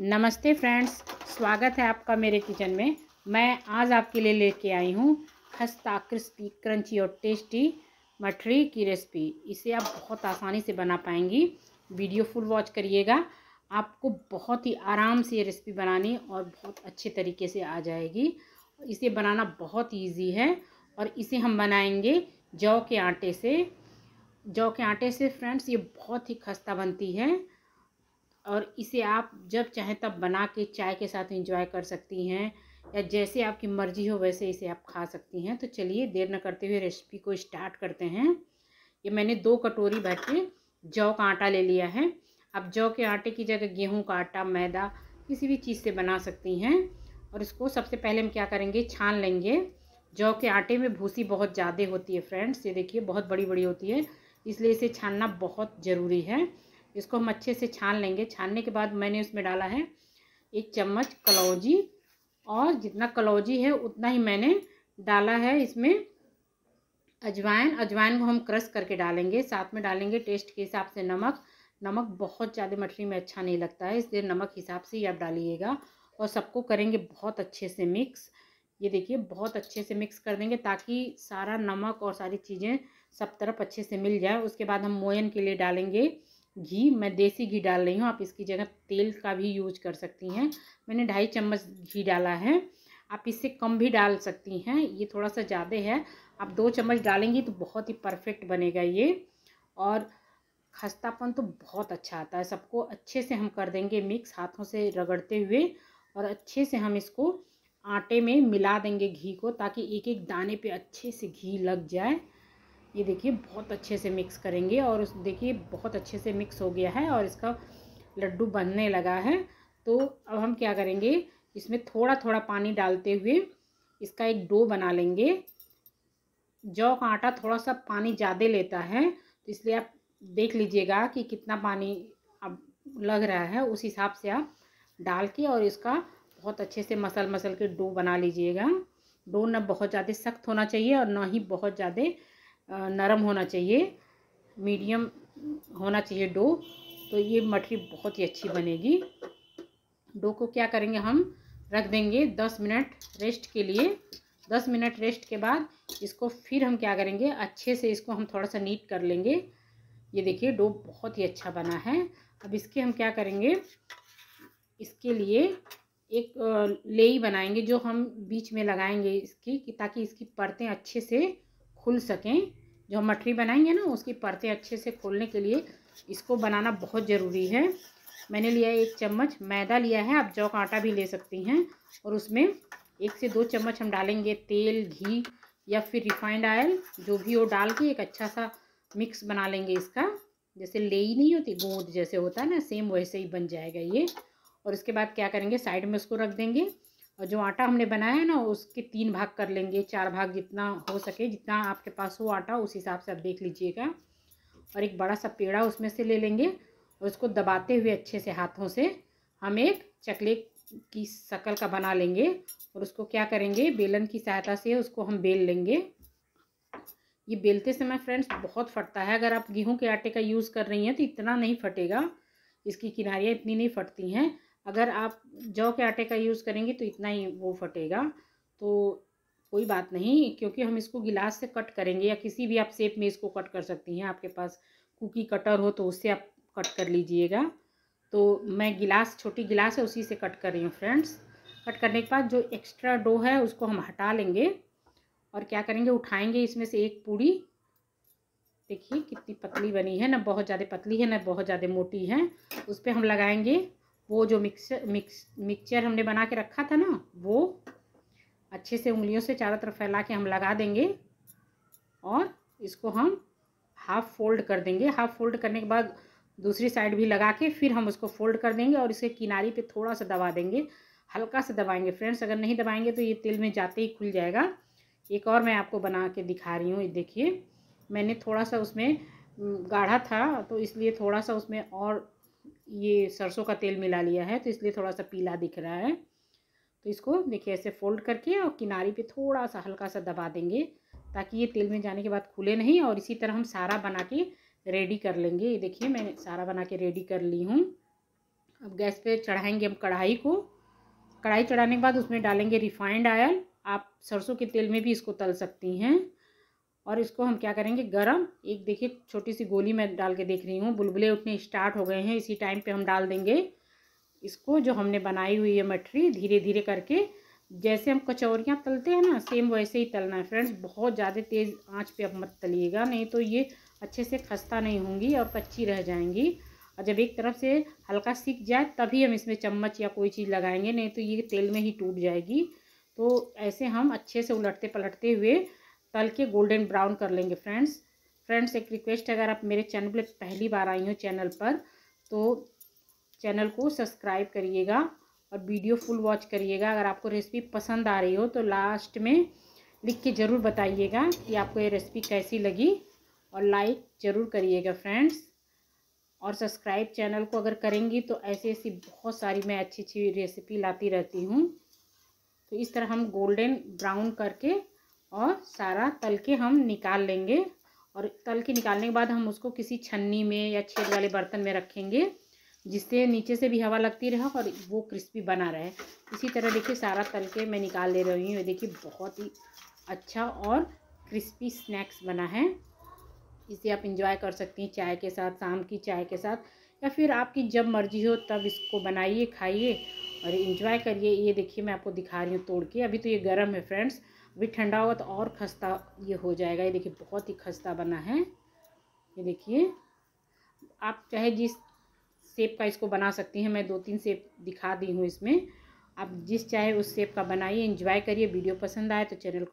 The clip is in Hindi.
नमस्ते फ्रेंड्स स्वागत है आपका मेरे किचन में मैं आज आपके लिए लेके आई हूँ खस्ता क्रिस्पी क्रंची और टेस्टी मठरी की रेसिपी इसे आप बहुत आसानी से बना पाएंगी वीडियो फुल वॉच करिएगा आपको बहुत ही आराम से ये रेसिपी बनानी और बहुत अच्छे तरीके से आ जाएगी इसे बनाना बहुत ईजी है और इसे हम बनाएंगे जौ के आटे से जौ के आटे से फ्रेंड्स ये बहुत ही खस्ता बनती है और इसे आप जब चाहें तब बना के चाय के साथ इंजॉय कर सकती हैं या जैसे आपकी मर्ज़ी हो वैसे इसे आप खा सकती हैं तो चलिए देर न करते हुए रेसिपी को स्टार्ट करते हैं ये मैंने दो कटोरी भर के जौ का आटा ले लिया है आप जौ के आटे की जगह गेहूं का आटा मैदा किसी भी चीज़ से बना सकती हैं और इसको सबसे पहले हम क्या करेंगे छान लेंगे जौ के आटे में भूसी बहुत ज़्यादा होती है फ्रेंड्स ये देखिए बहुत बड़ी बड़ी होती है इसलिए इसे छानना बहुत ज़रूरी है इसको हम अच्छे से छान लेंगे छानने के बाद मैंने उसमें डाला है एक चम्मच कलौजी और जितना कलौजी है उतना ही मैंने डाला है इसमें अजवाइन अजवाइन को हम क्रश करके डालेंगे साथ में डालेंगे टेस्ट के हिसाब से नमक नमक बहुत ज़्यादा मछली में अच्छा नहीं लगता है इसलिए नमक हिसाब से ही आप डालिएगा और सबको करेंगे बहुत अच्छे से मिक्स ये देखिए बहुत अच्छे से मिक्स कर देंगे ताकि सारा नमक और सारी चीज़ें सब तरफ अच्छे से मिल जाए उसके बाद हम मोयन के लिए डालेंगे घी मैं देसी घी डाल रही हूँ आप इसकी जगह तेल का भी यूज कर सकती हैं मैंने ढाई चम्मच घी डाला है आप इससे कम भी डाल सकती हैं ये थोड़ा सा ज़्यादा है आप दो चम्मच डालेंगी तो बहुत ही परफेक्ट बनेगा ये और खस्तापन तो बहुत अच्छा आता है सबको अच्छे से हम कर देंगे मिक्स हाथों से रगड़ते हुए और अच्छे से हम इसको आटे में मिला देंगे घी को ताकि एक एक दाने पे अच्छे से घी लग जाए ये देखिए बहुत अच्छे से मिक्स करेंगे और उस देखिए बहुत अच्छे से मिक्स हो गया है और इसका लड्डू बनने लगा है तो अब हम क्या करेंगे इसमें थोड़ा थोड़ा पानी डालते हुए इसका एक डो बना लेंगे जौ का आटा थोड़ा सा पानी ज़्यादा लेता है तो इसलिए आप देख लीजिएगा कि कितना पानी अब लग रहा है उस हिसाब से आप डाल के और इसका बहुत अच्छे से मसल मसल के डो बना लीजिएगा डो ना बहुत ज़्यादा सख्त होना चाहिए और ना ही बहुत ज़्यादा नरम होना चाहिए मीडियम होना चाहिए डो तो ये मठरी बहुत ही अच्छी बनेगी डो को क्या करेंगे हम रख देंगे दस मिनट रेस्ट के लिए दस मिनट रेस्ट के बाद इसको फिर हम क्या करेंगे अच्छे से इसको हम थोड़ा सा नीट कर लेंगे ये देखिए डो बहुत ही अच्छा बना है अब इसके हम क्या करेंगे इसके लिए एक लेई बनाएंगे जो हम बीच में लगाएंगे इसकी कि ताकि इसकी परतें अच्छे से खुल सकें जो हम मठरी बनाएंगे ना उसकी परतें अच्छे से खोलने के लिए इसको बनाना बहुत ज़रूरी है मैंने लिया एक चम्मच मैदा लिया है आप जौ का आटा भी ले सकती हैं और उसमें एक से दो चम्मच हम डालेंगे तेल घी या फिर रिफाइंड ऑयल जो भी हो डाल के एक अच्छा सा मिक्स बना लेंगे इसका जैसे ले ही नहीं होती गोंद जैसे होता है ना सेम वैसे ही बन जाएगा ये और इसके बाद क्या करेंगे साइड में उसको रख देंगे जो आटा हमने बनाया है ना उसके तीन भाग कर लेंगे चार भाग जितना हो सके जितना आपके पास हो आटा उस हिसाब से आप देख लीजिएगा और एक बड़ा सा पेड़ा उसमें से ले लेंगे और उसको दबाते हुए अच्छे से हाथों से हम एक चकले की शक्ल का बना लेंगे और उसको क्या करेंगे बेलन की सहायता से उसको हम बेल लेंगे ये बेलते समय फ्रेंड्स बहुत फटता है अगर आप गेहूं के आटे का यूज़ कर रही हैं तो इतना नहीं फटेगा इसकी किनारियाँ इतनी नहीं फटती हैं अगर आप जौ के आटे का यूज़ करेंगे तो इतना ही वो फटेगा तो कोई बात नहीं क्योंकि हम इसको गिलास से कट करेंगे या किसी भी आप सेप में इसको कट कर सकती हैं आपके पास कुकी कटर हो तो उससे आप कट कर लीजिएगा तो मैं गिलास छोटी गिलास है उसी से कट कर रही हूँ फ्रेंड्स कट करने के बाद जो एक्स्ट्रा डो है उसको हम हटा लेंगे और क्या करेंगे उठाएंगे इसमें से एक पूड़ी देखिए कितनी पतली बनी है ना बहुत ज़्यादा पतली है ना बहुत ज़्यादा मोटी है उस पर हम लगाएंगे वो जो मिक्सर मिक्स मिक्सचर हमने बना के रखा था ना वो अच्छे से उंगलियों से चारों तरफ फैला के हम लगा देंगे और इसको हम हाफ फोल्ड कर देंगे हाफ फोल्ड करने के बाद दूसरी साइड भी लगा के फिर हम उसको फोल्ड कर देंगे और इसके किनारे पे थोड़ा सा दबा देंगे हल्का सा दबाएंगे फ्रेंड्स अगर नहीं दबाएंगे तो ये तेल में जाते ही खुल जाएगा एक और मैं आपको बना के दिखा रही हूँ ये देखिए मैंने थोड़ा सा उसमें गाढ़ा था तो इसलिए थोड़ा सा उसमें और ये सरसों का तेल मिला लिया है तो इसलिए थोड़ा सा पीला दिख रहा है तो इसको देखिए ऐसे फोल्ड करके और किनारे पे थोड़ा सा हल्का सा दबा देंगे ताकि ये तेल में जाने के बाद खुले नहीं और इसी तरह हम सारा बना के रेडी कर लेंगे ये देखिए मैं सारा बना के रेडी कर ली हूँ अब गैस पे चढ़ाएंगे हम कढ़ाई को कढ़ाई चढ़ाने के बाद उसमें डालेंगे रिफाइंड ऑयल आप सरसों के तेल में भी इसको तल सकती हैं और इसको हम क्या करेंगे गरम एक देखिए छोटी सी गोली मैं डाल के देख रही हूँ बुलबुले उठने स्टार्ट हो गए हैं इसी टाइम पे हम डाल देंगे इसको जो हमने बनाई हुई है मठरी धीरे धीरे करके जैसे हम कचौरियाँ तलते हैं ना सेम वैसे ही तलना है फ्रेंड्स बहुत ज़्यादा तेज़ आँच पे अब मत तलिएगा नहीं तो ये अच्छे से खस्ता नहीं होंगी और कच्ची रह जाएंगी और जब एक तरफ से हल्का सीख जाए तभी हम इसमें चम्मच या कोई चीज़ लगाएंगे नहीं तो ये तेल में ही टूट जाएगी तो ऐसे हम अच्छे से उलटते पलटते हुए तल के गोल्डन ब्राउन कर लेंगे फ्रेंड्स फ्रेंड्स एक रिक्वेस्ट है अगर आप मेरे चैनल पर पहली बार आई हो चैनल पर तो चैनल को सब्सक्राइब करिएगा और वीडियो फुल वॉच करिएगा अगर आपको रेसिपी पसंद आ रही हो तो लास्ट में लिख के ज़रूर बताइएगा कि आपको ये रेसिपी कैसी लगी और लाइक ज़रूर करिएगा फ्रेंड्स और सब्सक्राइब चैनल को अगर करेंगी तो ऐसी ऐसी बहुत सारी मैं अच्छी अच्छी रेसिपी लाती रहती हूँ तो इस तरह हम गोल्डन ब्राउन करके और सारा तल के हम निकाल लेंगे और तल के निकालने के बाद हम उसको किसी छन्नी में या छेद वाले बर्तन में रखेंगे जिससे नीचे से भी हवा लगती रहे और वो क्रिस्पी बना रहे इसी तरह देखिए सारा तल के मैं निकाल ले रही हूँ ये देखिए बहुत ही अच्छा और क्रिस्पी स्नैक्स बना है इसे आप इंजॉय कर सकती हैं चाय के साथ शाम की चाय के साथ या फिर आपकी जब मर्जी हो तब इसको बनाइए खाइए और इन्जॉय करिए ये देखिए मैं आपको दिखा रही हूँ तोड़ के अभी तो ये गर्म है फ्रेंड्स अभी ठंडा होगा तो और खस्ता ये हो जाएगा ये देखिए बहुत ही खस्ता बना है ये देखिए आप चाहे जिस सेप का इसको बना सकती हैं मैं दो तीन सेप दिखा दी हूँ इसमें आप जिस चाहे उस सेप का बनाइए इंजॉय करिए वीडियो पसंद आए तो चैनल को